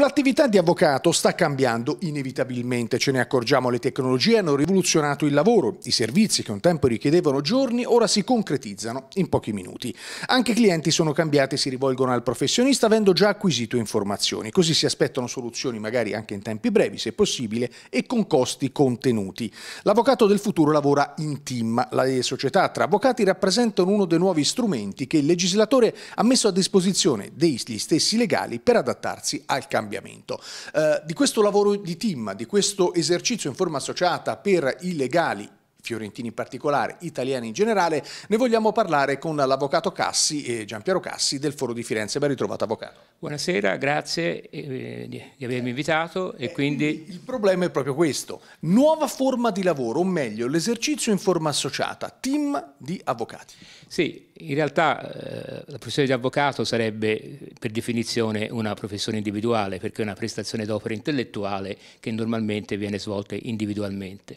L'attività di avvocato sta cambiando inevitabilmente, ce ne accorgiamo, le tecnologie hanno rivoluzionato il lavoro, i servizi che un tempo richiedevano giorni ora si concretizzano in pochi minuti. Anche i clienti sono cambiati e si rivolgono al professionista avendo già acquisito informazioni, così si aspettano soluzioni magari anche in tempi brevi se possibile e con costi contenuti. L'avvocato del futuro lavora in team, le società tra avvocati rappresentano uno dei nuovi strumenti che il legislatore ha messo a disposizione degli stessi legali per adattarsi al cambiamento cambiamento. Eh, di questo lavoro di team, di questo esercizio in forma associata per i legali fiorentini in particolare, italiani in generale, ne vogliamo parlare con l'avvocato Cassi e Giampiero Cassi del Foro di Firenze. Ben ritrovato avvocato. Buonasera, grazie eh, di avermi invitato e eh, quindi... Il problema è proprio questo, nuova forma di lavoro, o meglio l'esercizio in forma associata, team di avvocati. Sì, in realtà eh, la professione di avvocato sarebbe per definizione una professione individuale perché è una prestazione d'opera intellettuale che normalmente viene svolta individualmente.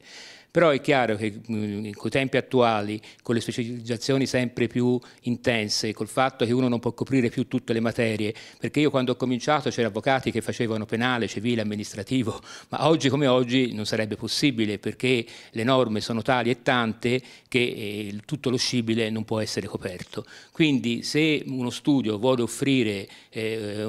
Però è chiaro che mm, con i tempi attuali, con le specializzazioni sempre più intense, col fatto che uno non può coprire più tutte le materie, perché io quando ho cominciato c'erano avvocati che facevano penale, civile, amministrativo, ma oggi come oggi non sarebbe possibile perché le norme sono tali e tante che eh, tutto lo scibile non può essere coperto. Quindi se uno studio vuole offrire eh,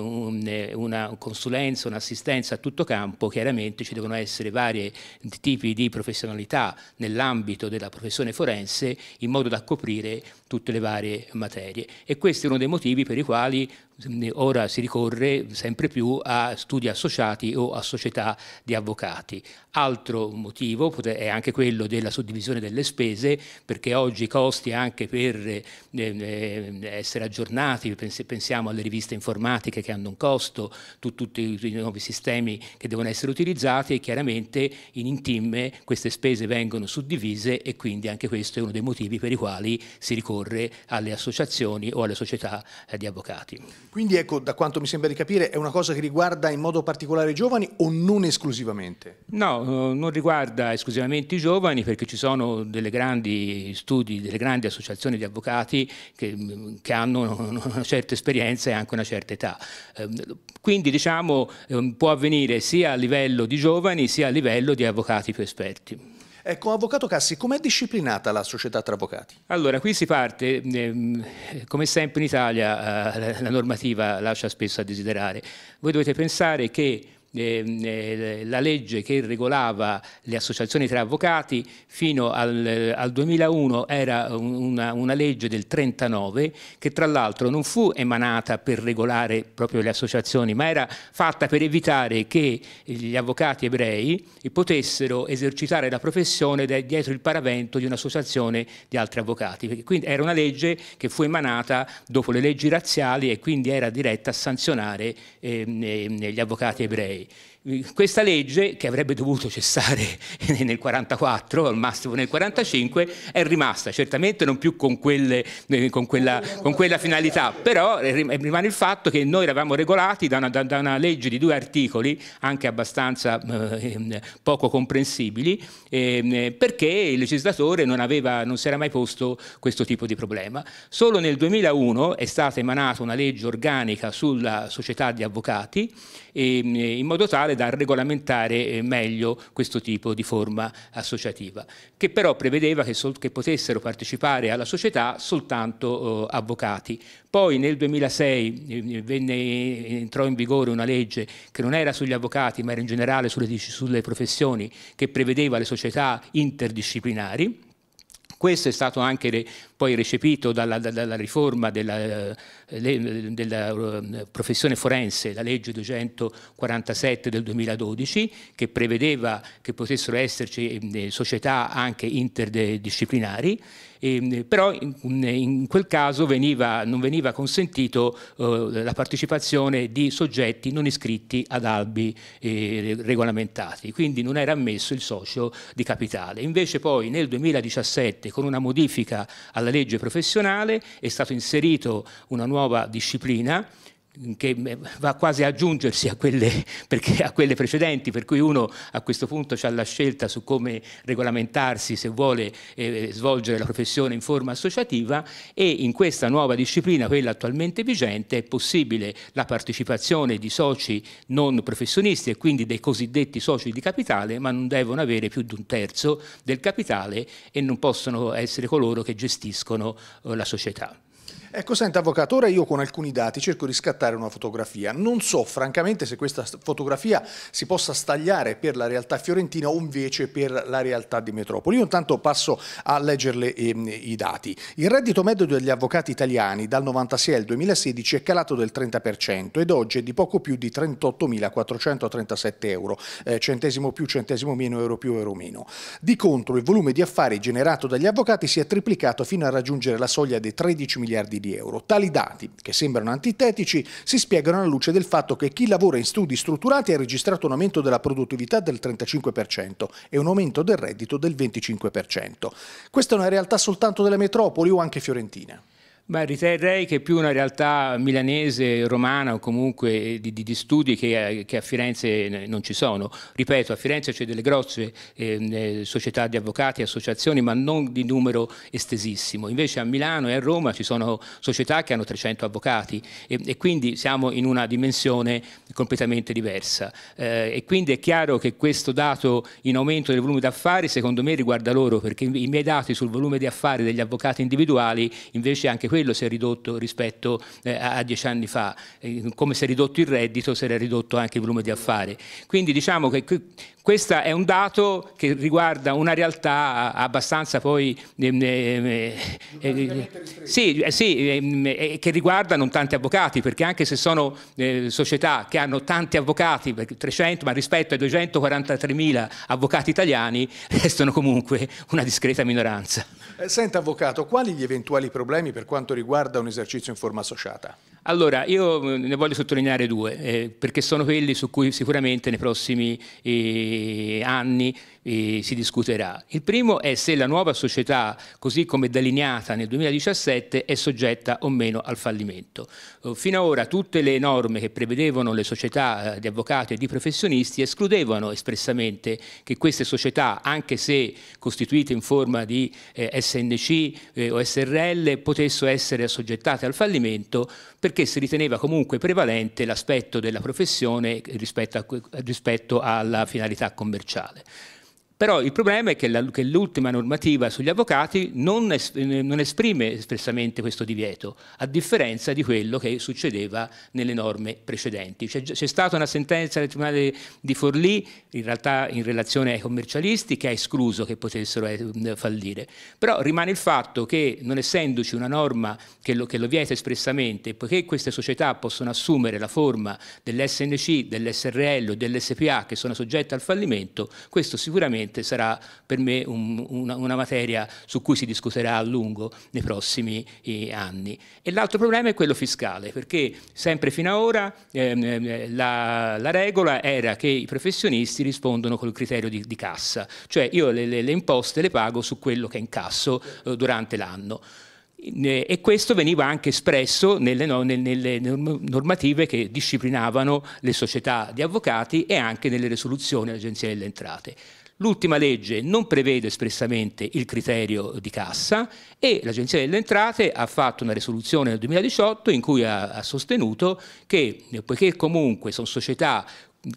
eh, una consulenza, un'assistenza a tutto campo, chiaramente ci devono essere vari tipi di professionalità specialità nell'ambito della professione forense in modo da coprire tutte le varie materie. E questo è uno dei motivi per i quali ora si ricorre sempre più a studi associati o a società di avvocati. Altro motivo è anche quello della suddivisione delle spese, perché oggi i costi anche per eh, eh, essere aggiornati, pensiamo alle riviste informatiche che hanno un costo, tutti i nuovi sistemi che devono essere utilizzati e chiaramente in intime queste spese vengono suddivise e quindi anche questo è uno dei motivi per i quali si ricorre alle associazioni o alle società eh, di avvocati. Quindi ecco, da quanto mi sembra di capire, è una cosa che riguarda in modo particolare i giovani o non esclusivamente? No, eh, non riguarda esclusivamente i giovani perché ci sono delle grandi studi, delle grandi associazioni di avvocati che, mm, che hanno una certa esperienza e anche una certa età. Eh, quindi diciamo eh, può avvenire sia a livello di giovani sia a livello di avvocati più esperti. Ecco, Avvocato Cassi, com'è disciplinata la società tra avvocati? Allora, qui si parte, ehm, come sempre in Italia eh, la normativa lascia spesso a desiderare. Voi dovete pensare che Ehm, eh, la legge che regolava le associazioni tra avvocati fino al, eh, al 2001 era una, una, legge del 39 che tra l'altro non fu emanata per regolare proprio le associazioni ma era fatta per evitare che gli avvocati ebrei potessero esercitare la professione dietro il paravento di un'associazione di altri avvocati. Quindi era una legge che fu emanata dopo le leggi razziali e quindi era diretta a sanzionare eh, gli avvocati ebrei. way Questa legge, che avrebbe dovuto cessare nel 1944, al massimo nel 1945, è rimasta, certamente non più con, quelle, eh, con, quella, con, quella, finalità, però rimane il fatto che noi eravamo regolati da una, da una legge di due articoli, anche abbastanza eh, ehm, poco comprensibili, eh, perché il legislatore non, aveva, non si era mai posto questo tipo di problema. Solo nel 2001 è stata emanata una legge organica sulla società di avvocati, eh, in modo tale ed regolamentare eh, meglio questo tipo di forma associativa, che però prevedeva che, che potessero partecipare alla società soltanto eh, avvocati. Poi nel 2006 eh, eh, venne, entrò in vigore una legge che non era sugli avvocati ma era in generale sulle, sulle professioni che prevedeva le società interdisciplinari questo è stato anche poi recepito dalla, dalla riforma della, eh, della, eh, professione forense, la legge 247 del 2012, che prevedeva che potessero esserci eh, società anche interdisciplinari, però in, quel caso veniva, non veniva consentito la partecipazione di soggetti non iscritti ad albi regolamentati, quindi non era ammesso il socio di capitale. Invece poi nel 2017 con una modifica alla dalla legge professionale è stata inserita una nuova disciplina che va quasi a aggiungersi a quelle, a quelle, precedenti, per cui uno a questo punto ha la scelta su come regolamentarsi se vuole eh, svolgere la professione in forma associativa e in questa nuova disciplina, quella attualmente vigente, è possibile la partecipazione di soci non professionisti e quindi dei cosiddetti soci di capitale, ma non devono avere più di un terzo del capitale e non possono essere coloro che gestiscono eh, la società. Ecco, senta Avvocato, ora io con alcuni dati cerco di scattare una fotografia. Non so francamente se questa fotografia si possa stagliare per la realtà fiorentina o invece per la realtà di metropoli. Io intanto passo a leggerle eh, i dati. Il reddito medio degli avvocati italiani dal 96 al 2016 è calato del 30% ed oggi è di poco più di 38.437 euro, eh, centesimo più, centesimo meno, euro più, euro meno. Di contro il volume di affari generato dagli avvocati si è triplicato fino a raggiungere la soglia dei 13 miliardi miliardi di euro. Tali dati, che sembrano antitetici, si spiegano alla luce del fatto che chi lavora in studi strutturati ha registrato un aumento della produttività del 35% e un aumento del reddito del 25%. Questa è una realtà soltanto delle metropoli o anche fiorentine. Beh, riterrei che più una realtà milanese, romana o comunque di, di studi che, che, a Firenze non ci sono. Ripeto, a Firenze c'è delle grosse ehm, eh, società di avvocati, associazioni, ma non di numero estesissimo. Invece a Milano e a Roma ci sono società che hanno 300 avvocati e, e quindi siamo in una dimensione completamente diversa. Eh, e quindi è chiaro che questo dato in aumento del volume d'affari secondo me riguarda loro, perché i miei dati sul volume di affari degli avvocati individuali invece anche questo quello si è ridotto rispetto eh, a dieci anni fa, eh, come si è ridotto il reddito si era ridotto anche il volume di affari. Quindi diciamo che questo è un dato che riguarda una realtà abbastanza poi... Ehm, eh, eh, eh, sì, eh, sì ehm, che riguarda non tanti avvocati, perché anche se sono società che hanno tanti avvocati, 300, ma rispetto ai 243.000 avvocati italiani, restano comunque una discreta minoranza. Senta avvocato, quali gli eventuali problemi per quanto quanto riguarda un esercizio in forma associata? Allora, io mm, ne voglio sottolineare due, eh, perché sono quelli su cui sicuramente nei prossimi eh, anni eh, si discuterà. Il primo è se la nuova società, così come delineata nel 2017, è soggetta o meno al fallimento. Eh, fino ad ora tutte le norme che prevedevano le società eh, di avvocati e di professionisti escludevano espressamente che queste società, anche se costituite in forma di eh, SNC o SRL, potessero essere assoggettate al fallimento perché perché si riteneva comunque prevalente l'aspetto della professione rispetto, a, rispetto alla finalità commerciale. Però il problema è che, l'ultima normativa sugli avvocati non, es non, esprime espressamente questo divieto, a differenza di quello che succedeva nelle norme precedenti. C'è, stata una sentenza del Tribunale di Forlì, in realtà in relazione ai commercialisti, che ha escluso che potessero eh, fallire. Però rimane il fatto che, non essendoci una norma che lo, che lo vieta espressamente, poiché queste società possono assumere la forma dell'SNC, dell'SRL o dell'SPA che sono soggette al fallimento, questo sicuramente sicuramente sarà per me un, una, una, materia su cui si discuterà a lungo nei prossimi eh, anni. E l'altro problema è quello fiscale, perché sempre fino ad ora ehm, ehm, la, la, regola era che i professionisti rispondono col criterio di, di cassa, cioè io le, le, le, imposte le pago su quello che incasso eh, durante l'anno eh, e questo veniva anche espresso nelle, no, nelle, normative che disciplinavano le società di avvocati e anche nelle risoluzioni dell'Agenzia delle Entrate. L'ultima legge non prevede espressamente il criterio di cassa e l'Agenzia delle Entrate ha fatto una risoluzione nel 2018 in cui ha, ha sostenuto che poiché comunque sono società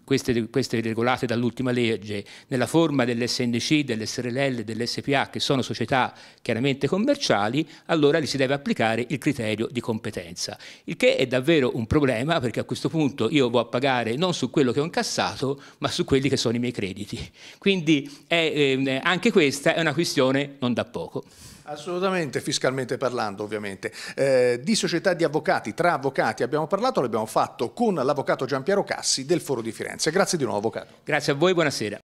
queste, queste, regolate dall'ultima legge, nella forma dell'SNC, dell'SRL, dell'SPA, che sono società chiaramente commerciali, allora gli si deve applicare il criterio di competenza. Il che è davvero un problema perché a questo punto io vado a pagare non su quello che ho incassato, ma su quelli che sono i miei crediti. Quindi è, eh, anche questa è una questione non da poco. Assolutamente, fiscalmente parlando ovviamente. Eh, di società di avvocati, tra avvocati abbiamo parlato, l'abbiamo fatto con l'avvocato Giampiero Cassi del Foro di Firenze. Grazie di nuovo avvocato. Grazie a voi, buonasera.